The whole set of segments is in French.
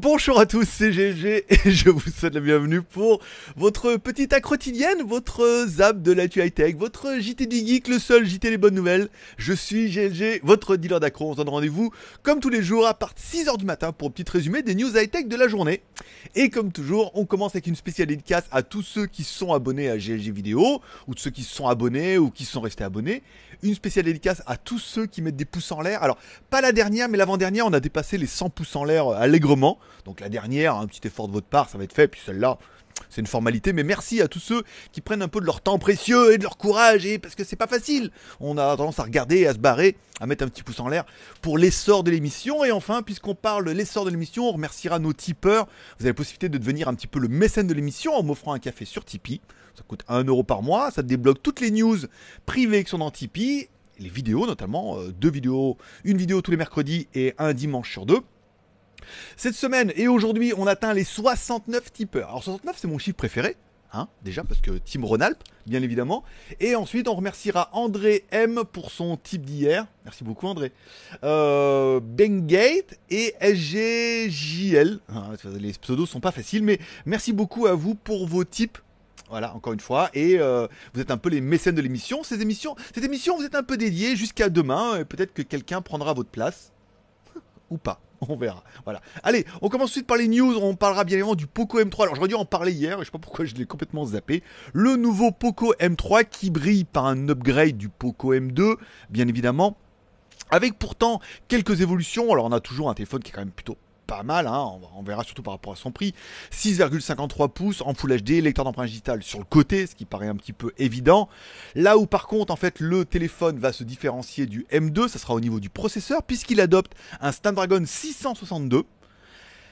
Bonjour à tous, c'est GG et je vous souhaite la bienvenue pour votre petite quotidienne, votre zap de la tech votre JT du geek, le seul JT les bonnes nouvelles. Je suis GLG, votre dealer d'accro. On se donne rendez-vous comme tous les jours à partir de 6h du matin pour un petit résumé des news high-tech de la journée. Et comme toujours, on commence avec une spéciale dédicace à tous ceux qui sont abonnés à GLG vidéo ou de ceux qui sont abonnés ou qui sont restés abonnés. Une spéciale dédicace à tous ceux qui mettent des pouces en l'air. Alors, pas la dernière mais l'avant-dernière, on a dépassé les 100 pouces en l'air euh, allègrement. Donc la dernière, un petit effort de votre part, ça va être fait, puis celle-là, c'est une formalité, mais merci à tous ceux qui prennent un peu de leur temps précieux et de leur courage, et parce que c'est pas facile. On a tendance à regarder, à se barrer, à mettre un petit pouce en l'air pour l'essor de l'émission. Et enfin, puisqu'on parle de l'essor de l'émission, on remerciera nos tipeurs. Vous avez la possibilité de devenir un petit peu le mécène de l'émission en m'offrant un café sur Tipeee. Ça coûte 1 euro par mois, ça débloque toutes les news privées qui sont dans Tipeee, les vidéos notamment, euh, deux vidéos, une vidéo tous les mercredis et un dimanche sur deux. Cette semaine et aujourd'hui, on atteint les 69 tipeurs. Alors 69, c'est mon chiffre préféré. Hein, déjà parce que Team Ronalp, bien évidemment. Et ensuite, on remerciera André M pour son type d'hier. Merci beaucoup, André. Euh, Bengate et SGJL. Ah, les pseudos sont pas faciles, mais merci beaucoup à vous pour vos types. Voilà, encore une fois. Et euh, vous êtes un peu les mécènes de l'émission. Ces émissions, cette émission, vous êtes un peu dédiée jusqu'à demain. Peut-être que quelqu'un prendra votre place. Ou pas. on verra. Voilà. Allez, on commence tout de suite par les news. On parlera bien évidemment du Poco M3. Alors, j'aurais dû en parler hier, et je sais pas pourquoi je l'ai complètement zappé. Le nouveau Poco M3 qui brille par un upgrade du Poco M2, bien évidemment. Avec pourtant quelques évolutions. Alors, on a toujours un téléphone qui est quand même plutôt pas mal, hein. on, verra surtout par rapport à son prix. 6,53 pouces en Full HD, lecteur d'empreintes digitales sur le côté, ce qui paraît un petit peu évident. Là où par contre, en fait, le téléphone va se différencier du M2, ça sera au niveau du processeur, puisqu'il adopte un Snapdragon 662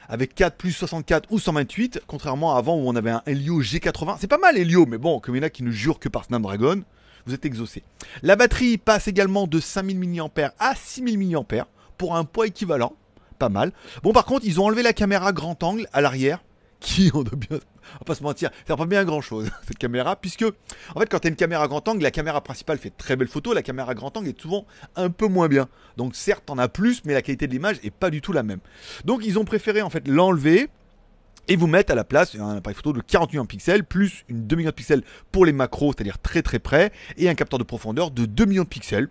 avec 4 plus 64 ou 128, contrairement à avant où on avait un Helio G80. C'est pas mal Helio, mais bon, comme il y en a qui ne jure que par Snapdragon, vous êtes exaucé. La batterie passe également de 5000 mAh à 6000 mAh pour un poids équivalent pas mal. Bon, par contre, ils ont enlevé la caméra grand angle à l'arrière, qui, on doit bien, pas se mentir, ça sert pas bien grand chose, cette caméra, puisque, en fait, quand tu as une caméra grand angle, la caméra principale fait très belle photo, la caméra grand angle est souvent un peu moins bien. Donc, certes, en a plus, mais la qualité de l'image est pas du tout la même. Donc, ils ont préféré, en fait, l'enlever. Et vous mettre à la place un appareil photo de 48 pixels, plus une 2 millions de pixels pour les macros, c'est-à-dire très très près, et un capteur de profondeur de 2 millions de pixels.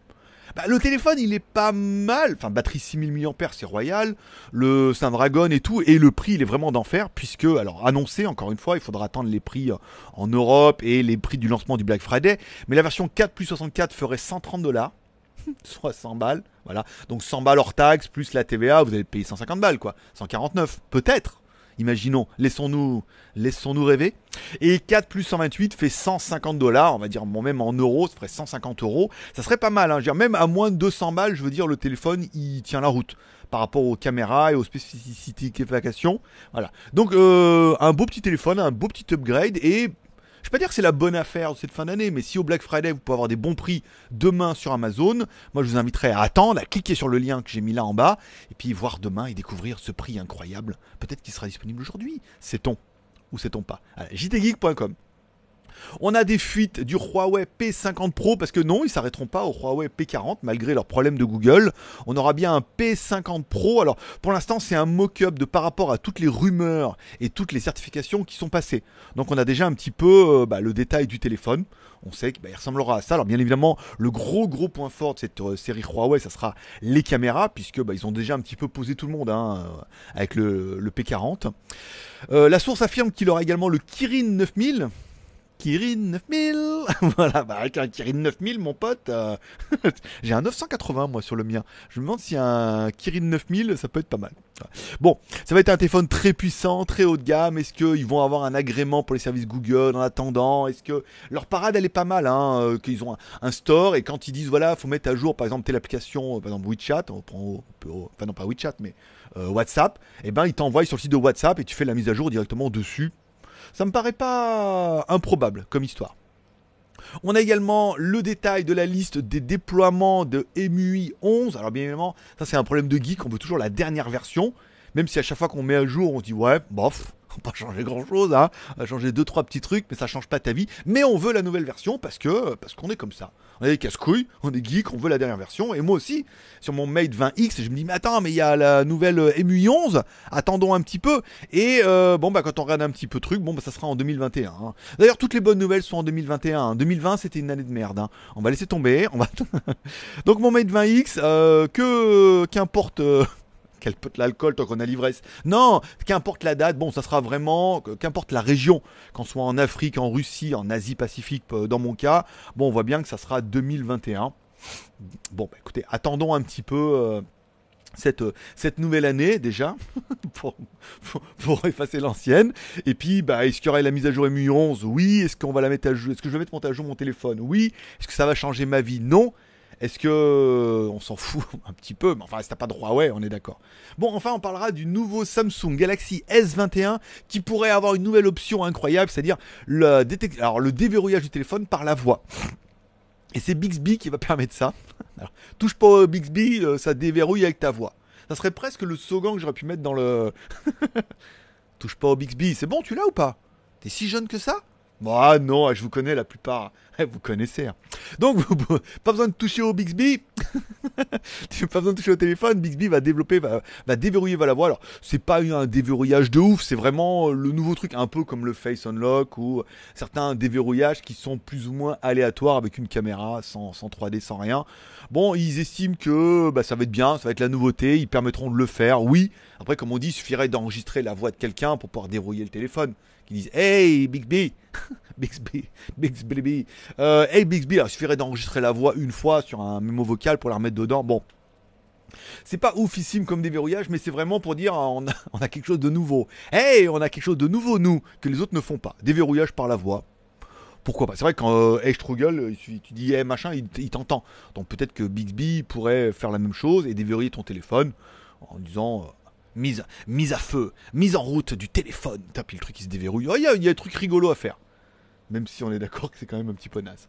Bah, le téléphone, il est pas mal. Enfin, batterie 6000 mAh, c'est royal. Le Dragon et tout. Et le prix, il est vraiment d'enfer. Puisque, alors, annoncé, encore une fois, il faudra attendre les prix euh, en Europe et les prix du lancement du Black Friday. Mais la version 4 plus 64 ferait 130 dollars. Soit 100 balles. Voilà. Donc 100 balles hors taxe plus la TVA, vous allez payer 150 balles, quoi. 149, peut-être. Imaginons, laissons-nous laissons-nous rêver. Et 4 plus 128 fait 150 dollars, on va dire, moi même en euros, ça ferait 150 euros. Ça serait pas mal, hein. même à moins de 200 balles, je veux dire, le téléphone, il tient la route par rapport aux caméras et aux spécificités de Voilà. Donc, euh, un beau petit téléphone, un beau petit upgrade et je vais pas dire que c'est la bonne affaire de cette fin d'année, mais si au Black Friday vous pouvez avoir des bons prix demain sur Amazon, moi je vous inviterai à attendre, à cliquer sur le lien que j'ai mis là en bas, et puis voir demain et découvrir ce prix incroyable. Peut-être qu'il sera disponible aujourd'hui. Sait-on ou sait-on pas Jtgeek.com on a des fuites du Huawei P50 Pro parce que non, ils s'arrêteront pas au Huawei P40 malgré leurs problèmes de Google. On aura bien un P50 Pro. Alors pour l'instant, c'est un mock-up de par rapport à toutes les rumeurs et toutes les certifications qui sont passées. Donc on a déjà un petit peu euh, bah, le détail du téléphone. On sait qu'il bah, ressemblera à ça. Alors bien évidemment, le gros gros point fort de cette euh, série Huawei, ça sera les caméras puisque bah, ils ont déjà un petit peu posé tout le monde hein, avec le, P40. Euh, la source affirme qu'il aura également le Kirin 9000, Kirin 9000 Voilà, bah avec un Kirin 9000, mon pote, euh, j'ai un 980 moi sur le mien. Je me demande si un Kirin 9000, ça peut être pas mal. Bon, ça va être un téléphone très puissant, très haut de gamme. Est-ce qu'ils vont avoir un agrément pour les services Google en attendant Est-ce que leur parade, elle est pas mal hein, euh, Qu'ils ont un, store et quand ils disent, voilà, faut mettre à jour, par exemple, telle application, euh, par exemple WeChat, on prend, peu enfin non pas WeChat, mais WhatsApp, et eh ben ils t'envoient sur le site de WhatsApp et tu fais la mise à jour directement dessus ça me paraît pas improbable comme histoire. On a également le détail de la liste des déploiements de MUI 11. Alors bien évidemment, ça c'est un problème de geek, on veut toujours la dernière version, même si à chaque fois qu'on met à jour, on se dit ouais, bof, on va pas changer grand chose, hein. on va changer deux trois petits trucs, mais ça change pas ta vie. Mais on veut la nouvelle version parce que parce qu'on est comme ça on est casse-couilles, on est geek, on veut la dernière version. Et moi aussi, sur mon Mate 20X, je me dis, mais attends, mais il y a la nouvelle euh, MU 11, attendons un petit peu. Et euh, bon, bah quand on regarde un petit peu le truc, bon, bah ça sera en 2021. Hein. D'ailleurs, toutes les bonnes nouvelles sont en 2021. 2020, hein. c'était une année de merde. Hein. On va laisser tomber. On va... Donc mon Mate 20X, euh, que euh, qu'importe qu'elle peut l'alcool tant qu'on a l'ivresse. Non, qu'importe la date, bon, ça sera vraiment, qu'importe la région, qu'on soit en Afrique, en Russie, en Asie-Pacifique, euh, dans mon cas, bon, on voit bien que ça sera 2021. Bon, bah, écoutez, attendons un petit peu. Euh, cette, euh, cette, nouvelle année déjà pour, pour, effacer l'ancienne. Et puis, bah, est-ce qu'il y aura la mise à jour MU11 Oui. Est-ce qu'on va la mettre à jour Est-ce que je vais mettre mon à jour mon téléphone Oui. Est-ce que ça va changer ma vie Non. Est-ce que euh, on s'en fout un petit peu Mais enfin, si t'as pas droit, ouais, on est d'accord. Bon, enfin, on parlera du nouveau Samsung Galaxy S21 qui pourrait avoir une nouvelle option incroyable, c'est-à-dire le, le déverrouillage du téléphone par la voix. Et c'est Bixby qui va permettre ça. touche pas au Bixby, euh, ça déverrouille avec ta voix. Ça serait presque le slogan que j'aurais pu mettre dans le. touche pas au Bixby, c'est bon, tu l'as ou pas T'es si jeune que ça bah non, je vous connais la plupart. Vous connaissez. Hein. Donc, pas besoin de toucher au Bixby. tu n'as pas besoin de toucher au téléphone, Bixby va développer, va, va la voix Alors, c'est pas un déverrouillage de ouf, c'est vraiment euh, le nouveau truc, un peu comme le Face Unlock ou euh, certains déverrouillages qui sont plus ou moins aléatoires avec une caméra, sans, 3D, sans rien. Bon, ils estiment que bah, ça va être bien, ça va être la nouveauté, ils permettront de le faire, oui. Après, comme on dit, il suffirait d'enregistrer la voix de quelqu'un pour pouvoir déverrouiller le téléphone qui disent Hey Bixby Bixby Bixby euh, Hey Bixby il suffirait d'enregistrer la voix une fois sur un mémo pour la remettre dedans. Bon, c'est pas oufissime comme déverrouillage, mais c'est vraiment pour dire on a, quelque chose de nouveau. Hey, on a quelque chose de nouveau, nous, que les autres ne font pas. Déverrouillage par la voix. Pourquoi pas C'est vrai quand euh, H. Struggle, tu dis hey, machin, il, t'entend. Donc peut-être que Bixby pourrait faire la même chose et déverrouiller ton téléphone en disant euh, mise, mise à feu, mise en route du téléphone. Tapis le truc qui se déverrouille. Oh, il oh, y, a, y a un truc rigolo à faire. Même si on est d'accord que c'est quand même un petit peu naze.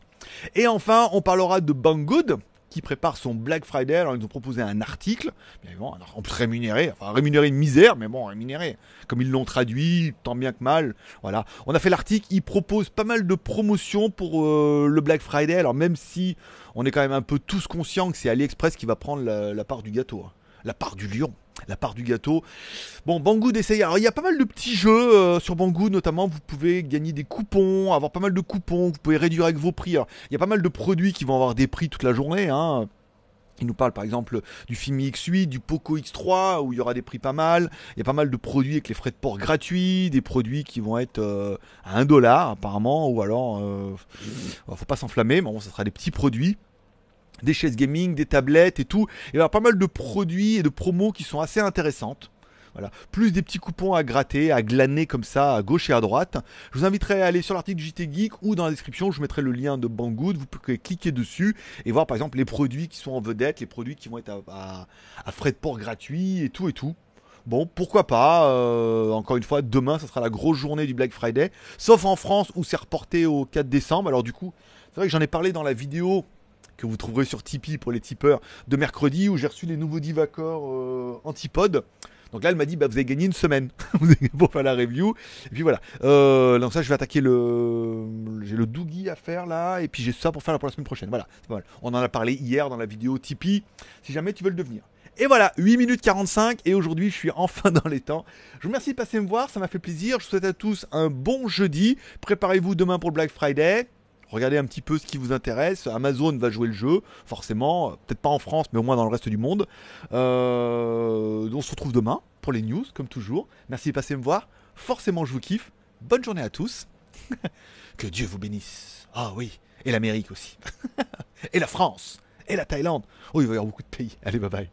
Et enfin, on parlera de Banggood qui prépare son Black Friday. Alors, ils ont proposé un article, bien évidemment en rémunéré, enfin rémunéré une misère, mais bon, rémunéré. Comme ils l'ont traduit, tant bien que mal. Voilà. On a fait l'article, ils proposent pas mal de promotions pour euh, le Black Friday. Alors, même si on est quand même un peu tous conscients que c'est AliExpress qui va prendre la, part du gâteau, hein. la part du lion la part du gâteau. Bon, Banggood essaye. Alors, il y a pas mal de petits jeux euh, sur Banggood, notamment. Vous pouvez gagner des coupons, avoir pas mal de coupons. Vous pouvez réduire avec vos prix. il y a pas mal de produits qui vont avoir des prix toute la journée. Hein. Il nous parle par exemple du Fimi X8, du Poco X3, où il y aura des prix pas mal. Il y a pas mal de produits avec les frais de port gratuits, des produits qui vont être euh, à 1$ apparemment, ou alors, ne euh, faut pas s'enflammer, mais bon, ce sera des petits produits des chaises gaming, des tablettes et tout. Il y a pas mal de produits et de promos qui sont assez intéressantes. Voilà. Plus des petits coupons à gratter, à glaner comme ça, à gauche et à droite. Je vous inviterai à aller sur l'article JT Geek ou dans la description, je mettrai le lien de Banggood. Vous pouvez cliquer dessus et voir par exemple les produits qui sont en vedette, les produits qui vont être à, frais de port gratuits et tout et tout. Bon, pourquoi pas euh, Encore une fois, demain, ce sera la grosse journée du Black Friday. Sauf en France où c'est reporté au 4 décembre. Alors du coup, c'est vrai que j'en ai parlé dans la vidéo que vous trouverez sur Tipeee pour les tipeurs de mercredi où j'ai reçu les nouveaux Divacor euh, antipodes. Donc là, elle m'a dit, bah, vous avez gagné une semaine pour faire la review. Et puis voilà. Euh, donc ça, je vais attaquer le. J'ai le Doogie à faire là. Et puis j'ai ça pour faire pour la semaine prochaine. Voilà. Mal. On en a parlé hier dans la vidéo Tipeee. Si jamais tu veux le devenir. Et voilà, 8 minutes 45 et aujourd'hui je suis enfin dans les temps. Je vous remercie de passer me voir, ça m'a fait plaisir. Je souhaite à tous un bon jeudi. Préparez-vous demain pour le Black Friday regardez un petit peu ce qui vous intéresse. Amazon va jouer le jeu, forcément, peut-être pas en France, mais au moins dans le reste du monde. Euh, on se retrouve demain pour les news, comme toujours. Merci de passer me voir. Forcément, je vous kiffe. Bonne journée à tous. que Dieu vous bénisse. Ah oui, et l'Amérique aussi. et la France. Et la Thaïlande. Oh, il va y avoir beaucoup de pays. Allez, bye bye.